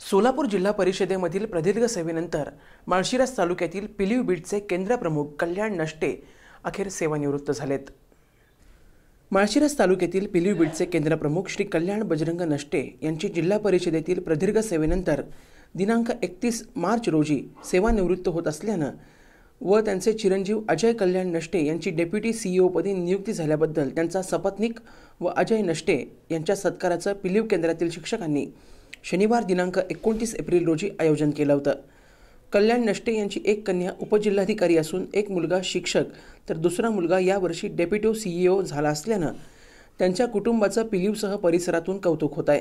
सोलापूर जिल्हा परिषदेमधील प्रदीर्घ सेवेनंतर माळशिरस तालुक्यातील पिलीव बीडचे केंद्रप्रमुख कल्याण नष्टे अखेर सेवानिवृत्त झालेत माळशिरस तालुक्यातील पिलीव बीडचे केंद्रप्रमुख श्री कल्याण बजरंग नष्टे यांची जिल्हा परिषदेतील प्रदीर्घ सेवेनंतर दिनांक एकतीस मार्च रोजी सेवानिवृत्त होत असल्यानं व त्यांचे चिरंजीव अजय कल्याण नष्टे यांची डेप्युटी पदी नियुक्ती झाल्याबद्दल त्यांचा सपत्निक व अजय नष्टे यांच्या सत्काराचं पिलीव केंद्रातील शिक्षकांनी शनिवार दिनांक एकोणतीस एप्रिल रोजी आयोजन केलं होतं कल्याण नष्टे यांची एक कन्या उपजिल्हाधिकारी असून एक मुलगा शिक्षक तर दुसरा मुलगा यावर्षी डेप्युटी सीईओ झाला असल्यानं त्यांच्या कुटुंबाचं पिलीवसह परिसरातून कौतुक होत आहे